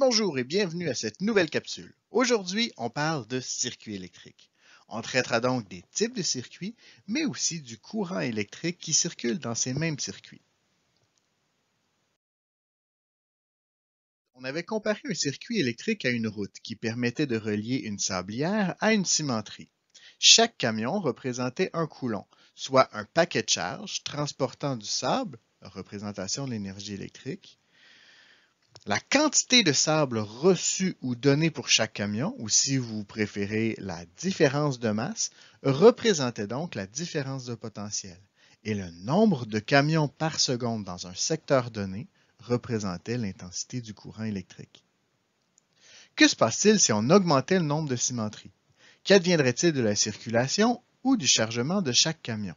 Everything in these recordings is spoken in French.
bonjour et bienvenue à cette nouvelle capsule. Aujourd'hui, on parle de circuit électriques. On traitera donc des types de circuits, mais aussi du courant électrique qui circule dans ces mêmes circuits. On avait comparé un circuit électrique à une route qui permettait de relier une sablière à une cimenterie. Chaque camion représentait un coulon, soit un paquet de charge transportant du sable, représentation de l'énergie électrique, la quantité de sable reçue ou donnée pour chaque camion, ou si vous préférez la différence de masse, représentait donc la différence de potentiel. Et le nombre de camions par seconde dans un secteur donné représentait l'intensité du courant électrique. Que se passe-t-il si on augmentait le nombre de cimenteries? Qu'adviendrait-il de la circulation ou du chargement de chaque camion?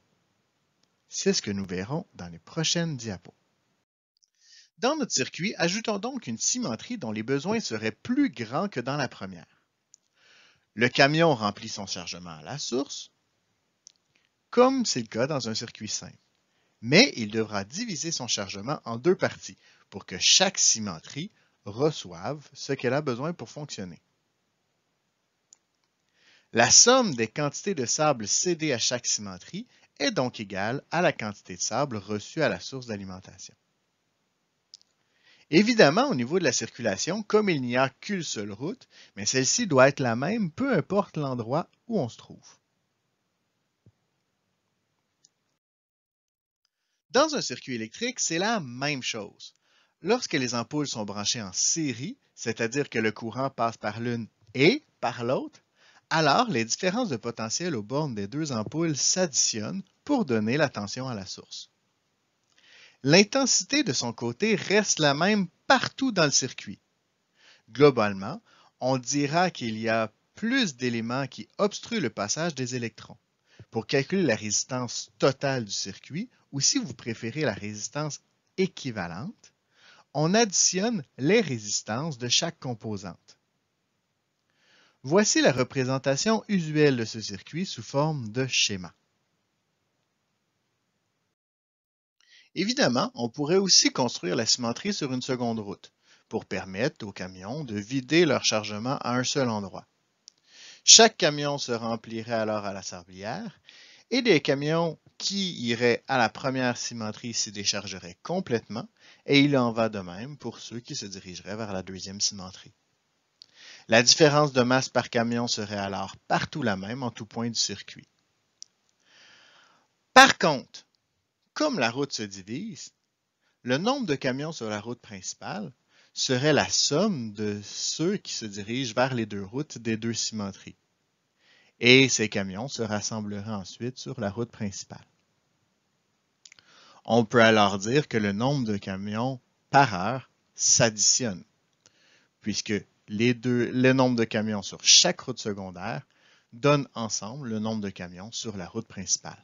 C'est ce que nous verrons dans les prochaines diapos. Dans notre circuit, ajoutons donc une cimenterie dont les besoins seraient plus grands que dans la première. Le camion remplit son chargement à la source, comme c'est le cas dans un circuit simple. Mais il devra diviser son chargement en deux parties pour que chaque cimenterie reçoive ce qu'elle a besoin pour fonctionner. La somme des quantités de sable cédées à chaque cimenterie est donc égale à la quantité de sable reçue à la source d'alimentation. Évidemment, au niveau de la circulation, comme il n'y a qu'une seule route, mais celle-ci doit être la même, peu importe l'endroit où on se trouve. Dans un circuit électrique, c'est la même chose. Lorsque les ampoules sont branchées en série, c'est-à-dire que le courant passe par l'une et par l'autre, alors les différences de potentiel aux bornes des deux ampoules s'additionnent pour donner la tension à la source. L'intensité de son côté reste la même partout dans le circuit. Globalement, on dira qu'il y a plus d'éléments qui obstruent le passage des électrons. Pour calculer la résistance totale du circuit, ou si vous préférez la résistance équivalente, on additionne les résistances de chaque composante. Voici la représentation usuelle de ce circuit sous forme de schéma. Évidemment, on pourrait aussi construire la cimenterie sur une seconde route pour permettre aux camions de vider leur chargement à un seul endroit. Chaque camion se remplirait alors à la sablière et des camions qui iraient à la première cimenterie s'y déchargeraient complètement et il en va de même pour ceux qui se dirigeraient vers la deuxième cimenterie. La différence de masse par camion serait alors partout la même en tout point du circuit. Par contre, comme la route se divise, le nombre de camions sur la route principale serait la somme de ceux qui se dirigent vers les deux routes des deux cimenteries. Et ces camions se rassembleraient ensuite sur la route principale. On peut alors dire que le nombre de camions par heure s'additionne, puisque les deux, le nombre de camions sur chaque route secondaire donne ensemble le nombre de camions sur la route principale.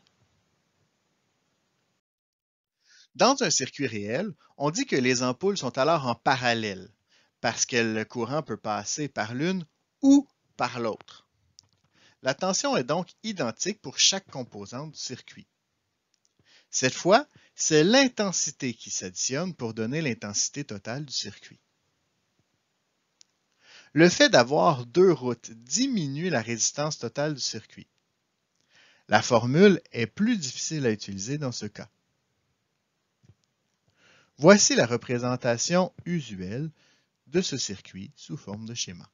Dans un circuit réel, on dit que les ampoules sont alors en parallèle, parce que le courant peut passer par l'une ou par l'autre. La tension est donc identique pour chaque composante du circuit. Cette fois, c'est l'intensité qui s'additionne pour donner l'intensité totale du circuit. Le fait d'avoir deux routes diminue la résistance totale du circuit. La formule est plus difficile à utiliser dans ce cas. Voici la représentation usuelle de ce circuit sous forme de schéma.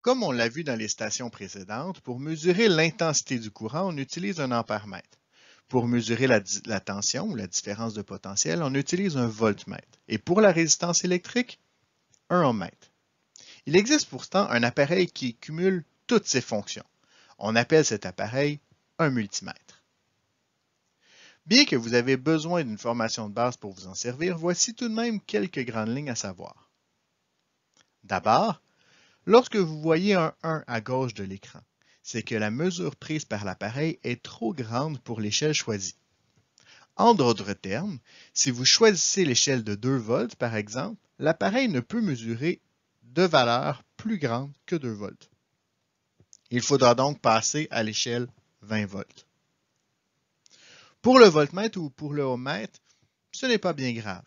Comme on l'a vu dans les stations précédentes, pour mesurer l'intensité du courant, on utilise un ampèremètre. Pour mesurer la, tension ou la différence de potentiel, on utilise un voltmètre. Et pour la résistance électrique, un ohmmètre. Il existe pourtant un appareil qui cumule toutes ces fonctions. On appelle cet appareil un multimètre. Bien que vous avez besoin d'une formation de base pour vous en servir, voici tout de même quelques grandes lignes à savoir. D'abord, lorsque vous voyez un 1 à gauche de l'écran, c'est que la mesure prise par l'appareil est trop grande pour l'échelle choisie. En d'autres termes, si vous choisissez l'échelle de 2 volts, par exemple, l'appareil ne peut mesurer de valeur plus grande que 2 volts. Il faudra donc passer à l'échelle 20 volts. Pour le voltmètre ou pour le ohmmètre, ce n'est pas bien grave.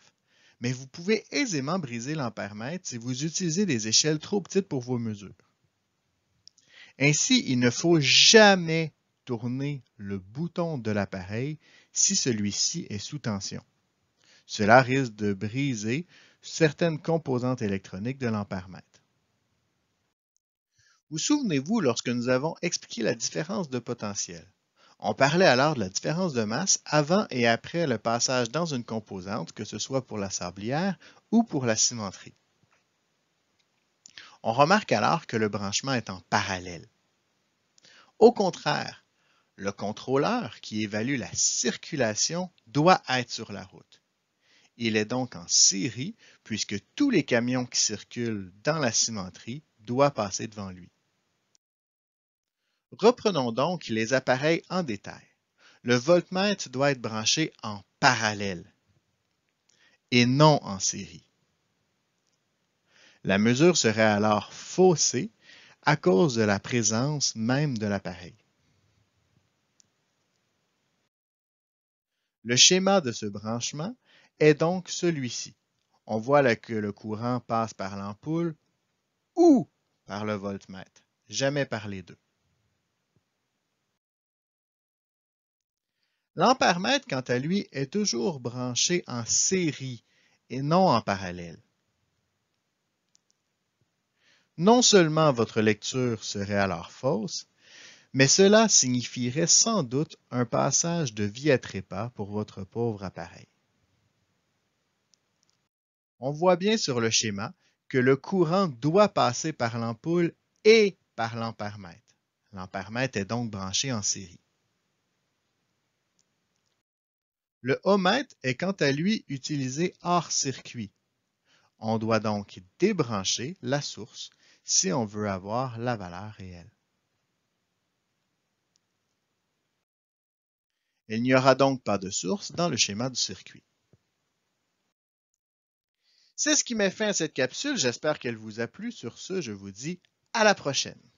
Mais vous pouvez aisément briser l'ampèremètre si vous utilisez des échelles trop petites pour vos mesures. Ainsi, il ne faut jamais tourner le bouton de l'appareil si celui-ci est sous tension. Cela risque de briser certaines composantes électroniques de l'ampèremètre. Vous souvenez-vous lorsque nous avons expliqué la différence de potentiel. On parlait alors de la différence de masse avant et après le passage dans une composante, que ce soit pour la sablière ou pour la cimenterie. On remarque alors que le branchement est en parallèle. Au contraire, le contrôleur qui évalue la circulation doit être sur la route. Il est donc en série puisque tous les camions qui circulent dans la cimenterie doivent passer devant lui. Reprenons donc les appareils en détail. Le voltmètre doit être branché en parallèle et non en série. La mesure serait alors faussée à cause de la présence même de l'appareil. Le schéma de ce branchement est donc celui-ci. On voit que le courant passe par l'ampoule ou par le voltmètre, jamais par les deux. lampère quant à lui, est toujours branché en série et non en parallèle. Non seulement votre lecture serait alors fausse, mais cela signifierait sans doute un passage de vie à trépas pour votre pauvre appareil. On voit bien sur le schéma que le courant doit passer par l'ampoule et par l'ampère-mètre. est donc branché en série. Le ohmmètre est quant à lui utilisé hors circuit. On doit donc débrancher la source si on veut avoir la valeur réelle. Il n'y aura donc pas de source dans le schéma du circuit. C'est ce qui met fin à cette capsule. J'espère qu'elle vous a plu. Sur ce, je vous dis à la prochaine.